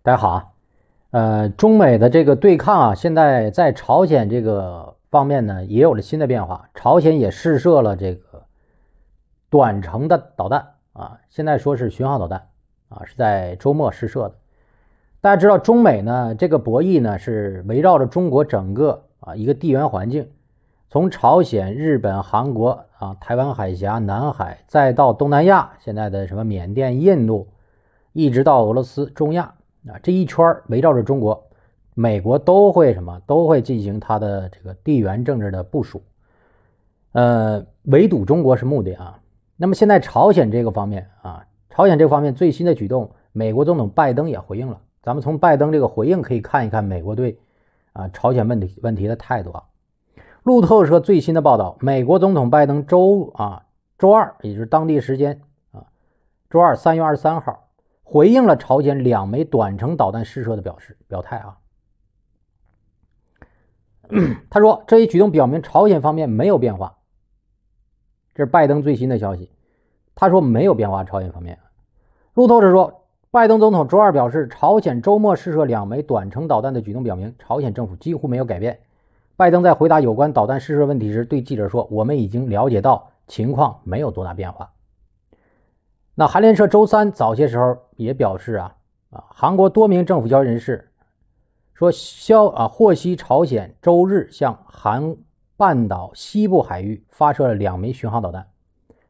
大家好啊，呃，中美的这个对抗啊，现在在朝鲜这个方面呢，也有了新的变化。朝鲜也试射了这个短程的导弹啊，现在说是巡航导弹啊，是在周末试射的。大家知道，中美呢这个博弈呢，是围绕着中国整个啊一个地缘环境，从朝鲜、日本、韩国啊、台湾海峡、南海，再到东南亚，现在的什么缅甸、印度，一直到俄罗斯、中亚。啊，这一圈围绕着中国，美国都会什么都会进行它的这个地缘政治的部署，呃，围堵中国是目的啊。那么现在朝鲜这个方面啊，朝鲜这个方面最新的举动，美国总统拜登也回应了。咱们从拜登这个回应可以看一看美国对啊朝鲜问题问题的态度啊。路透社最新的报道，美国总统拜登周啊周二，也就是当地时间啊周二三月二十三号。回应了朝鲜两枚短程导弹试射的表示表态啊。他说，这一举动表明朝鲜方面没有变化。这是拜登最新的消息。他说没有变化，朝鲜方面。路透社说，拜登总统周二表示，朝鲜周末试射两枚短程导弹的举动表明，朝鲜政府几乎没有改变。拜登在回答有关导弹试射问题时对记者说：“我们已经了解到情况没有多大变化。”那韩联社周三早些时候也表示啊啊，韩国多名政府消息人士说，消啊获悉朝鲜周日向韩半岛西部海域发射了两枚巡航导弹，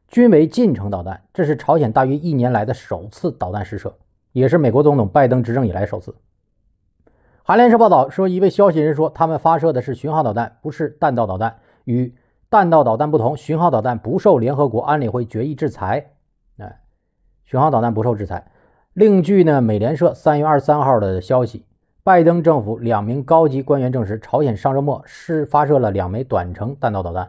均为近程导弹。这是朝鲜大约一年来的首次导弹试射，也是美国总统拜登执政以来首次。韩联社报道说，一位消息人说，他们发射的是巡航导弹，不是弹道导弹。与弹道导弹不同，巡航导弹不受联合国安理会决议制裁。巡航导弹不受制裁。另据呢美联社三月二三号的消息，拜登政府两名高级官员证实，朝鲜上周末是发射了两枚短程弹道导弹。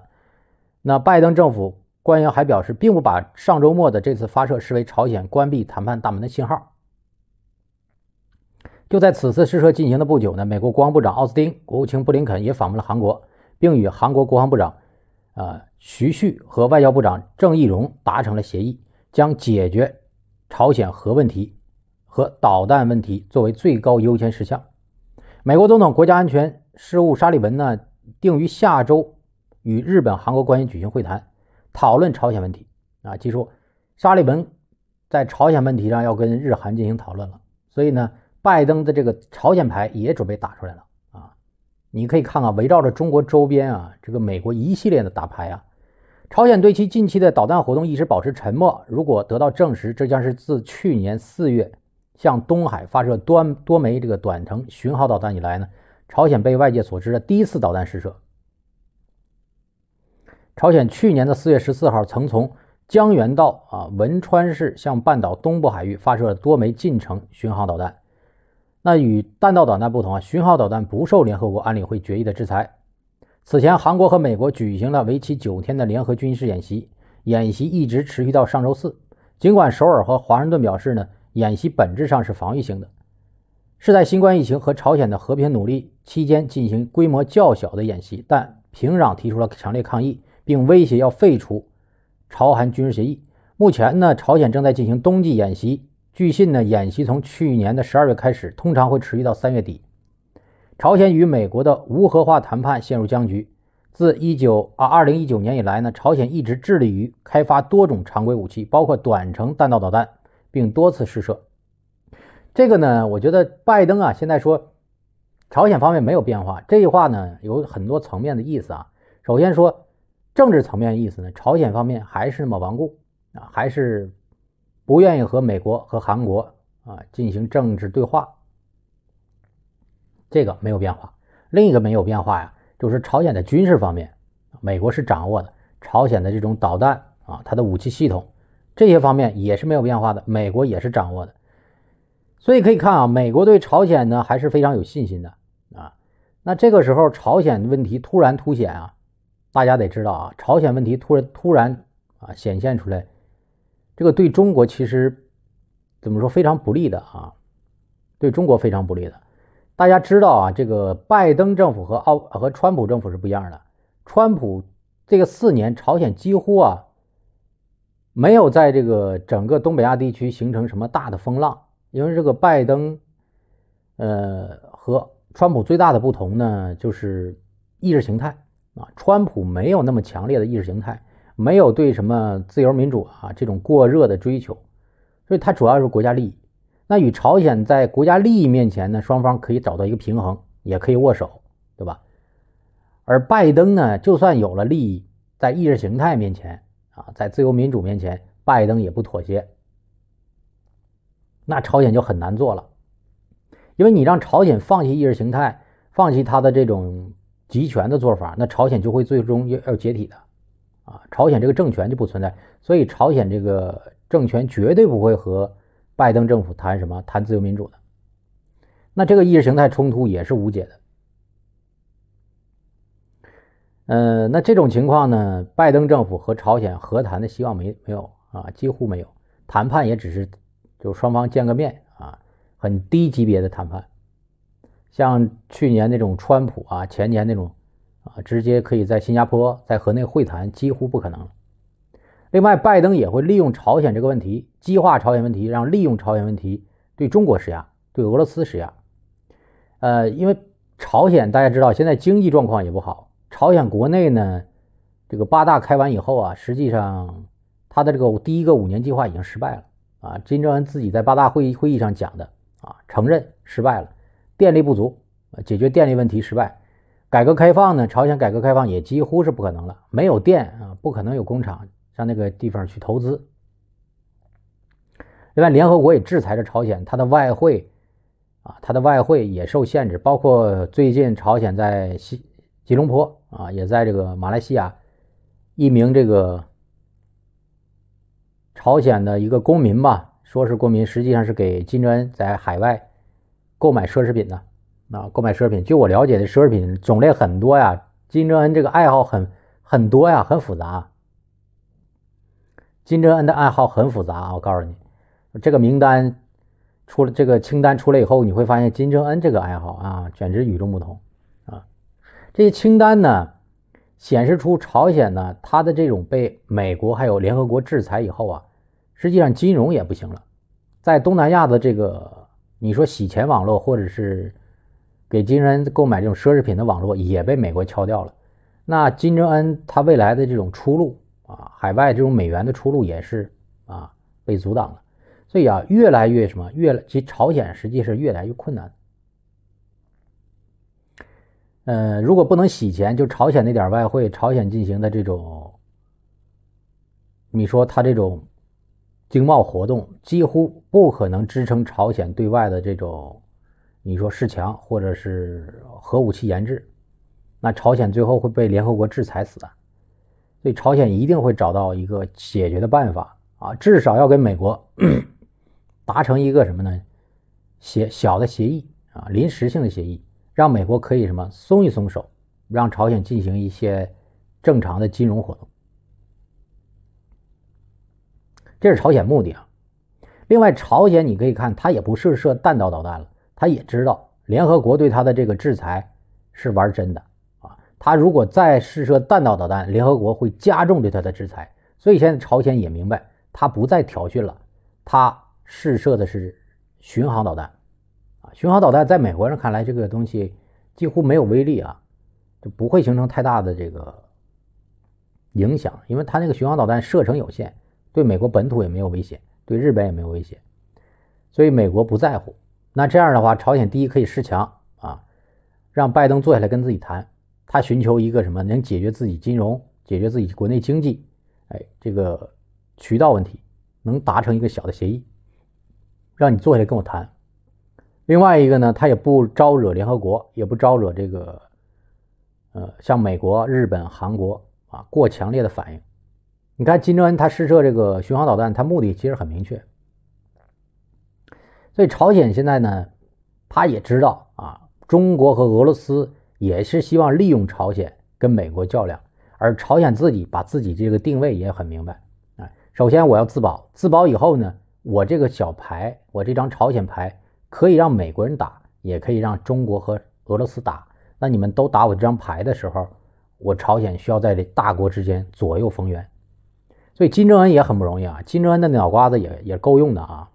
那拜登政府官员还表示，并不把上周末的这次发射视为朝鲜关闭谈判大门的信号。就在此次试射进行的不久呢，美国国防部长奥斯汀、国务卿布林肯也访问了韩国，并与韩国国防部长，呃徐旭和外交部长郑义荣达成了协议，将解决。朝鲜核问题和导弹问题作为最高优先事项。美国总统国家安全事务沙利文呢，定于下周与日本、韩国官员举行会谈，讨论朝鲜问题。啊，记住，沙利文在朝鲜问题上要跟日韩进行讨论了。所以呢，拜登的这个朝鲜牌也准备打出来了啊！你可以看啊，围绕着中国周边啊，这个美国一系列的打牌啊。朝鲜对其近期的导弹活动一直保持沉默。如果得到证实，这将是自去年四月向东海发射多多枚这个短程巡航导弹以来呢，朝鲜被外界所知的第一次导弹试射。朝鲜去年的四月十四号曾从江原道啊文川市向半岛东部海域发射了多枚近程巡航导弹。那与弹道导弹不同啊，巡航导弹不受联合国安理会决议的制裁。此前，韩国和美国举行了为期九天的联合军事演习，演习一直持续到上周四。尽管首尔和华盛顿表示呢，演习本质上是防御性的，是在新冠疫情和朝鲜的和平努力期间进行规模较小的演习，但平壤提出了强烈抗议，并威胁要废除朝韩军事协议。目前呢，朝鲜正在进行冬季演习，据信呢，演习从去年的十二月开始，通常会持续到三月底。朝鲜与美国的无核化谈判陷入僵局。自一九啊二零一九年以来呢，朝鲜一直致力于开发多种常规武器，包括短程弹道导弹，并多次试射。这个呢，我觉得拜登啊现在说朝鲜方面没有变化，这句话呢有很多层面的意思啊。首先说政治层面意思呢，朝鲜方面还是那么顽固啊，还是不愿意和美国和韩国啊进行政治对话。这个没有变化，另一个没有变化呀，就是朝鲜的军事方面，美国是掌握的。朝鲜的这种导弹啊，它的武器系统这些方面也是没有变化的，美国也是掌握的。所以可以看啊，美国对朝鲜呢还是非常有信心的啊。那这个时候朝鲜问题突然凸显啊，大家得知道啊，朝鲜问题突然突然啊显现出来，这个对中国其实怎么说非常不利的啊，对中国非常不利的。大家知道啊，这个拜登政府和奥和川普政府是不一样的。川普这个四年，朝鲜几乎啊没有在这个整个东北亚地区形成什么大的风浪，因为这个拜登，呃，和川普最大的不同呢，就是意识形态啊。川普没有那么强烈的意识形态，没有对什么自由民主啊这种过热的追求，所以它主要是国家利益。那与朝鲜在国家利益面前呢，双方可以找到一个平衡，也可以握手，对吧？而拜登呢，就算有了利益，在意识形态面前啊，在自由民主面前，拜登也不妥协。那朝鲜就很难做了，因为你让朝鲜放弃意识形态，放弃他的这种集权的做法，那朝鲜就会最终要要解体的，啊，朝鲜这个政权就不存在。所以朝鲜这个政权绝对不会和。拜登政府谈什么？谈自由民主的，那这个意识形态冲突也是无解的。呃，那这种情况呢，拜登政府和朝鲜和谈的希望没没有啊，几乎没有。谈判也只是就双方见个面啊，很低级别的谈判。像去年那种川普啊，前年那种啊，直接可以在新加坡、在河内会谈，几乎不可能。另外，拜登也会利用朝鲜这个问题激化朝鲜问题，让利用朝鲜问题对中国施压、对俄罗斯施压。呃，因为朝鲜大家知道，现在经济状况也不好。朝鲜国内呢，这个八大开完以后啊，实际上他的这个第一个五年计划已经失败了啊。金正恩自己在八大会议会议上讲的啊，承认失败了，电力不足，解决电力问题失败，改革开放呢，朝鲜改革开放也几乎是不可能了，没有电啊，不可能有工厂。上那个地方去投资。另外，联合国也制裁着朝鲜，他的外汇啊，他的外汇也受限制。包括最近，朝鲜在西吉隆坡啊，也在这个马来西亚，一名这个朝鲜的一个公民吧，说是公民，实际上是给金正恩在海外购买奢侈品的啊，购买奢侈品，据我了解的，奢侈品种类很多呀。金正恩这个爱好很很多呀，很复杂。金正恩的爱好很复杂啊！我告诉你，这个名单出了这个清单出来以后，你会发现金正恩这个爱好啊，简直与众不同啊！这些清单呢，显示出朝鲜呢，它的这种被美国还有联合国制裁以后啊，实际上金融也不行了，在东南亚的这个你说洗钱网络或者是给金人购买这种奢侈品的网络也被美国敲掉了。那金正恩他未来的这种出路？啊，海外这种美元的出路也是啊被阻挡了，所以啊，越来越什么越实朝鲜，实际是越来越困难。呃，如果不能洗钱，就朝鲜那点外汇，朝鲜进行的这种，你说它这种经贸活动几乎不可能支撑朝鲜对外的这种你说试强或者是核武器研制，那朝鲜最后会被联合国制裁死的。所以朝鲜一定会找到一个解决的办法啊，至少要跟美国 达成一个什么呢？协小的协议啊，临时性的协议，让美国可以什么松一松手，让朝鲜进行一些正常的金融活动。这是朝鲜目的啊。另外，朝鲜你可以看，他也不是射弹道导弹了，他也知道联合国对他的这个制裁是玩真的。他如果再试射弹道导弹，联合国会加重对他的制裁。所以现在朝鲜也明白，他不再挑衅了。他试射的是巡航导弹，啊，巡航导弹在美国人看来，这个东西几乎没有威力啊，就不会形成太大的这个影响，因为他那个巡航导弹射程有限，对美国本土也没有威胁，对日本也没有威胁，所以美国不在乎。那这样的话，朝鲜第一可以示强啊，让拜登坐下来跟自己谈。他寻求一个什么能解决自己金融、解决自己国内经济，哎，这个渠道问题，能达成一个小的协议，让你坐下来跟我谈。另外一个呢，他也不招惹联合国，也不招惹这个，呃，像美国、日本、韩国啊，过强烈的反应。你看金正恩他试射这个巡航导弹，他目的其实很明确。所以朝鲜现在呢，他也知道啊，中国和俄罗斯。也是希望利用朝鲜跟美国较量，而朝鲜自己把自己这个定位也很明白，啊。首先我要自保，自保以后呢，我这个小牌，我这张朝鲜牌可以让美国人打，也可以让中国和俄罗斯打，那你们都打我这张牌的时候，我朝鲜需要在这大国之间左右逢源，所以金正恩也很不容易啊，金正恩的脑瓜子也也够用的啊，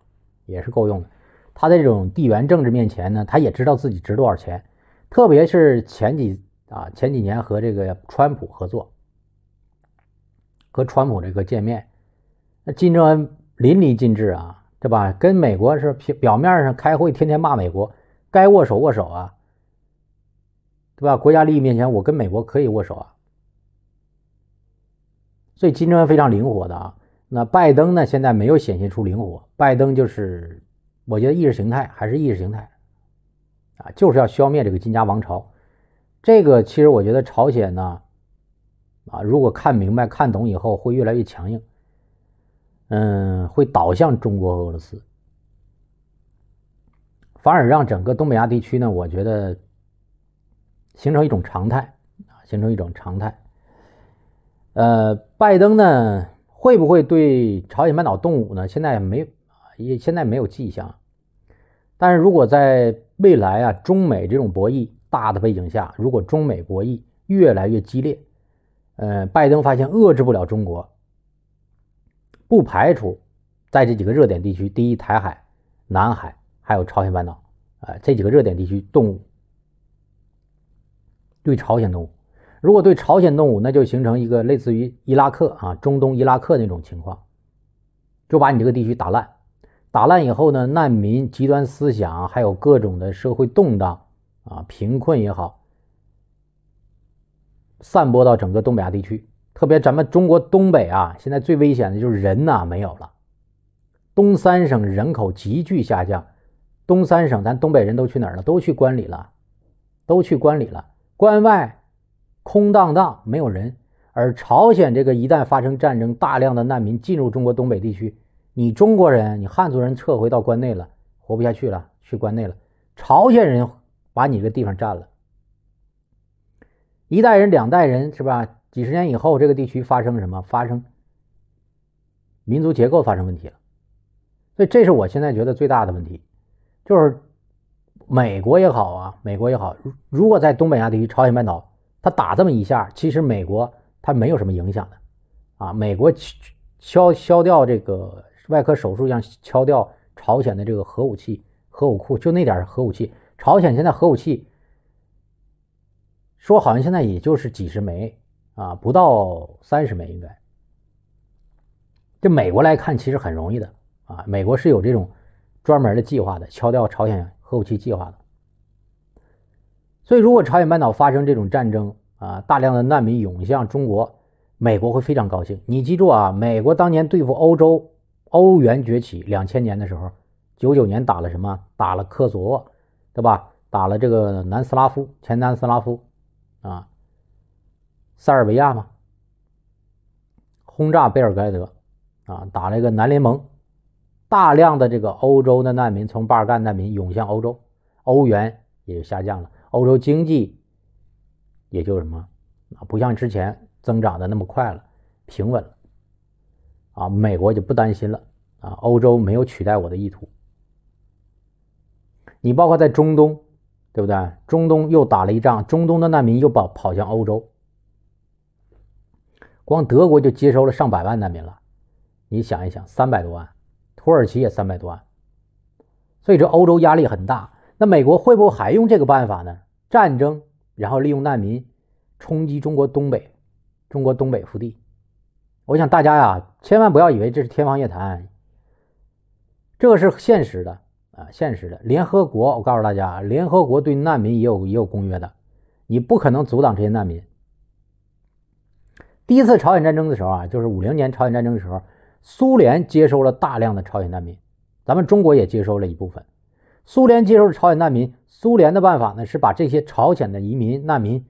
也是够用的，他在这种地缘政治面前呢，他也知道自己值多少钱。特别是前几啊前几年和这个川普合作，和川普这个见面，那金正恩淋漓尽致啊，对吧？跟美国是平表面上开会，天天骂美国，该握手握手啊，对吧？国家利益面前，我跟美国可以握手啊。所以金正恩非常灵活的啊。那拜登呢？现在没有显现出灵活，拜登就是我觉得意识形态还是意识形态。啊，就是要消灭这个金家王朝，这个其实我觉得朝鲜呢，啊，如果看明白、看懂以后，会越来越强硬，嗯，会倒向中国和俄罗斯，反而让整个东北亚地区呢，我觉得形成一种常态啊，形成一种常态。呃，拜登呢会不会对朝鲜半岛动武呢？现在没，也现在没有迹象。但是如果在未来啊，中美这种博弈大的背景下，如果中美博弈越来越激烈，呃，拜登发现遏制不了中国，不排除在这几个热点地区，第一，台海、南海，还有朝鲜半岛，呃，这几个热点地区动武，对朝鲜动武，如果对朝鲜动武，那就形成一个类似于伊拉克啊，中东伊拉克那种情况，就把你这个地区打烂。打烂以后呢，难民、极端思想，还有各种的社会动荡，啊，贫困也好，散播到整个东北亚地区。特别咱们中国东北啊，现在最危险的就是人呐，没有了。东三省人口急剧下降，东三省咱东北人都去哪儿了？都去关里了，都去关里了。关外空荡荡，没有人。而朝鲜这个一旦发生战争，大量的难民进入中国东北地区。你中国人，你汉族人撤回到关内了，活不下去了，去关内了。朝鲜人把你个地方占了。一代人、两代人是吧？几十年以后，这个地区发生什么？发生民族结构发生问题了。所以这是我现在觉得最大的问题，就是美国也好啊，美国也好，如果在东北亚地区、朝鲜半岛，他打这么一下，其实美国他没有什么影响的，啊，美国消消掉这个。外科手术一样敲掉朝鲜的这个核武器、核武库，就那点核武器。朝鲜现在核武器说好像现在也就是几十枚啊，不到三十枚应该。这美国来看其实很容易的啊，美国是有这种专门的计划的，敲掉朝鲜核武器计划的。所以如果朝鲜半岛发生这种战争啊，大量的难民涌向中国，美国会非常高兴。你记住啊，美国当年对付欧洲。欧元崛起，两千年的时候，九九年打了什么？打了科索沃，对吧？打了这个南斯拉夫，前南斯拉夫，啊，塞尔维亚嘛，轰炸贝尔格莱德，啊，打了一个南联盟，大量的这个欧洲的难民从巴尔干难民涌向欧洲，欧元也就下降了，欧洲经济也就什么啊，不像之前增长的那么快了，平稳了。啊，美国就不担心了啊，欧洲没有取代我的意图。你包括在中东，对不对？中东又打了一仗，中东的难民又跑跑向欧洲，光德国就接收了上百万难民了。你想一想，三百多万，土耳其也三百多万，所以这欧洲压力很大。那美国会不会还用这个办法呢？战争，然后利用难民冲击中国东北，中国东北腹地。我想大家呀，千万不要以为这是天方夜谭，这个是现实的啊，现实的。联合国，我告诉大家，联合国对难民也有也有公约的，你不可能阻挡这些难民。第一次朝鲜战争的时候啊，就是五零年朝鲜战争的时候，苏联接收了大量的朝鲜难民，咱们中国也接收了一部分。苏联接收朝鲜难民，苏联的办法呢是把这些朝鲜的移民难民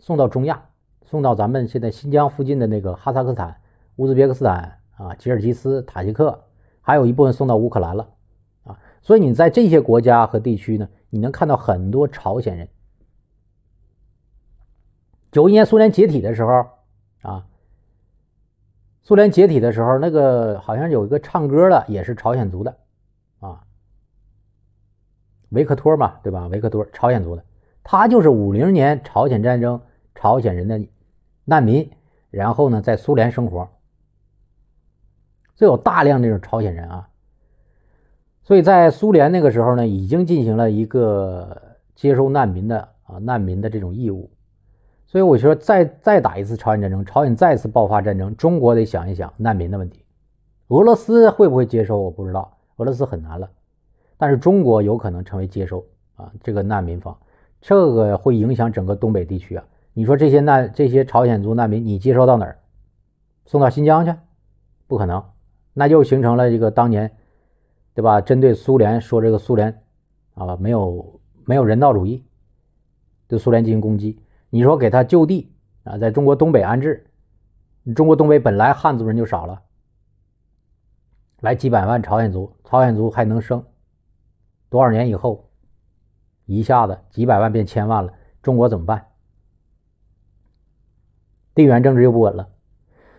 送到中亚。送到咱们现在新疆附近的那个哈萨克斯坦、乌兹别克斯坦啊、吉尔吉斯、塔吉克，还有一部分送到乌克兰了啊。所以你在这些国家和地区呢，你能看到很多朝鲜人。九一年苏联解体的时候啊，苏联解体的时候，那个好像有一个唱歌的也是朝鲜族的啊，维克托嘛，对吧？维克托，朝鲜族的，他就是五零年朝鲜战争，朝鲜人的。难民，然后呢，在苏联生活，就有大量这种朝鲜人啊。所以在苏联那个时候呢，已经进行了一个接收难民的啊难民的这种义务。所以我说，再再打一次朝鲜战争，朝鲜再次爆发战争，中国得想一想难民的问题。俄罗斯会不会接收？我不知道，俄罗斯很难了，但是中国有可能成为接收啊这个难民方，这个会影响整个东北地区啊。你说这些难这些朝鲜族难民，你接收到哪儿？送到新疆去？不可能，那就形成了一个当年，对吧？针对苏联说这个苏联，啊，没有没有人道主义，对苏联进行攻击。你说给他就地啊，在中国东北安置，中国东北本来汉族人就少了，来几百万朝鲜族，朝鲜族还能生多少年以后，一下子几百万变千万了，中国怎么办？地缘政治又不稳了，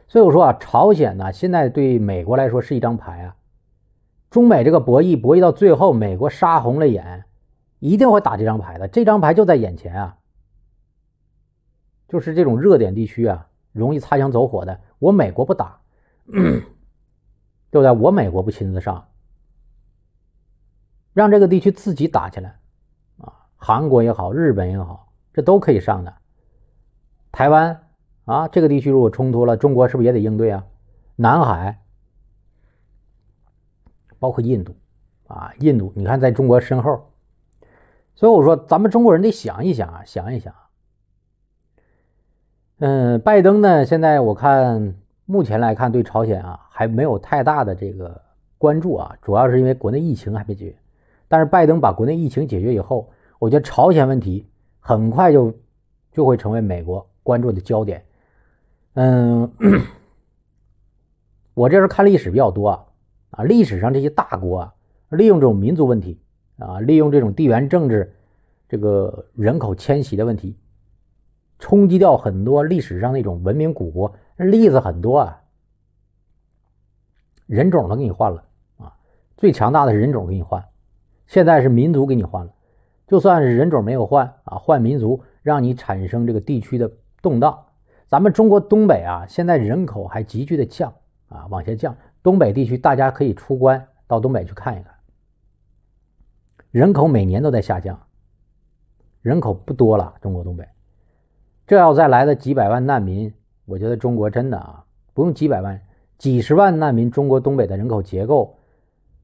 所以我说啊，朝鲜呢，现在对美国来说是一张牌啊。中美这个博弈博弈到最后，美国杀红了眼，一定会打这张牌的。这张牌就在眼前啊，就是这种热点地区啊，容易擦枪走火的。我美国不打，对不对？我美国不亲自上，让这个地区自己打起来啊。韩国也好，日本也好，这都可以上的，台湾。啊，这个地区如果冲突了，中国是不是也得应对啊？南海，包括印度，啊，印度，你看在中国身后，所以我说咱们中国人得想一想，啊，想一想。嗯，拜登呢，现在我看目前来看对朝鲜啊还没有太大的这个关注啊，主要是因为国内疫情还没解决。但是拜登把国内疫情解决以后，我觉得朝鲜问题很快就就会成为美国关注的焦点。嗯，我这人看历史比较多啊，啊，历史上这些大国啊，利用这种民族问题啊，利用这种地缘政治、这个人口迁徙的问题，冲击掉很多历史上那种文明古国，例子很多啊。人种都给你换了啊，最强大的是人种给你换，现在是民族给你换了，就算是人种没有换啊，换民族让你产生这个地区的动荡。咱们中国东北啊，现在人口还急剧的降啊，往下降。东北地区大家可以出关到东北去看一看，人口每年都在下降，人口不多了。中国东北，这要再来的几百万难民，我觉得中国真的啊，不用几百万，几十万难民，中国东北的人口结构、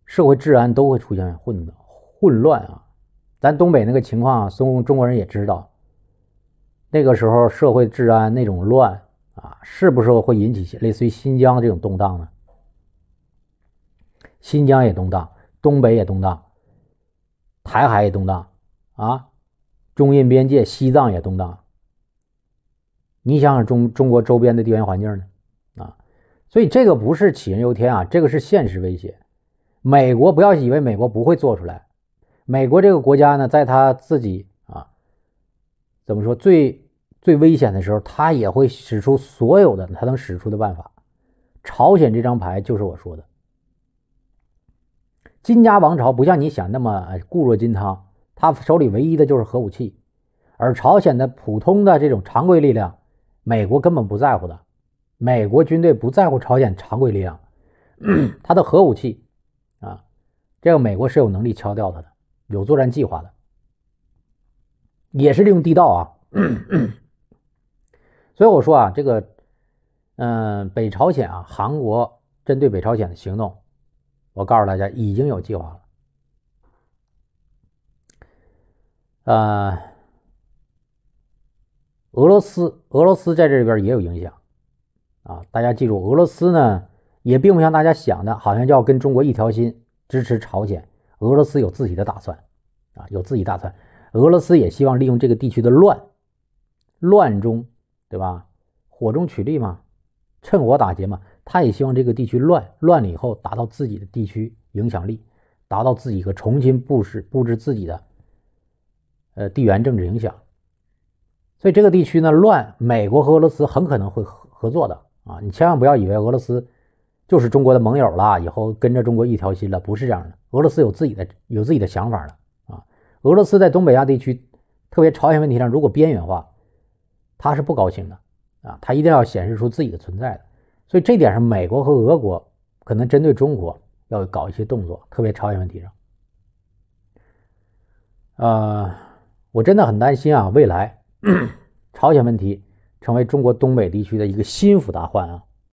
社会治安都会出现混混乱啊。咱东北那个情况，中中国人也知道。那个时候社会治安那种乱啊，是不是会引起类似于新疆这种动荡呢？新疆也动荡，东北也动荡，台海也动荡，啊，中印边界、西藏也动荡。你想想中中国周边的地缘环境呢？啊，所以这个不是杞人忧天啊，这个是现实威胁。美国不要以为美国不会做出来，美国这个国家呢，在他自己。怎么说最最危险的时候，他也会使出所有的他能使出的办法。朝鲜这张牌就是我说的，金家王朝不像你想那么固若金汤，他手里唯一的就是核武器，而朝鲜的普通的这种常规力量，美国根本不在乎的，美国军队不在乎朝鲜常规力量，他的核武器啊，这个美国是有能力敲掉他的，有作战计划的。也是利用地道啊，所以我说啊，这个，嗯，北朝鲜啊，韩国针对北朝鲜的行动，我告诉大家已经有计划了。呃，俄罗斯，俄罗斯在这边也有影响，啊，大家记住，俄罗斯呢也并不像大家想的，好像就要跟中国一条心支持朝鲜，俄罗斯有自己的打算，啊，有自己打算。俄罗斯也希望利用这个地区的乱，乱中，对吧？火中取栗嘛，趁火打劫嘛。他也希望这个地区乱，乱了以后达到自己的地区影响力，达到自己一个重新布置布置自己的，呃，地缘政治影响。所以这个地区呢乱，美国和俄罗斯很可能会合合作的啊！你千万不要以为俄罗斯就是中国的盟友了，以后跟着中国一条心了，不是这样的。俄罗斯有自己的有自己的想法了。俄罗斯在东北亚地区，特别朝鲜问题上，如果边缘化，他是不高兴的啊！他一定要显示出自己的存在的。所以这点上，美国和俄国可能针对中国要搞一些动作，特别朝鲜问题上。呃，我真的很担心啊，未来 朝鲜问题成为中国东北地区的一个心腹大患啊！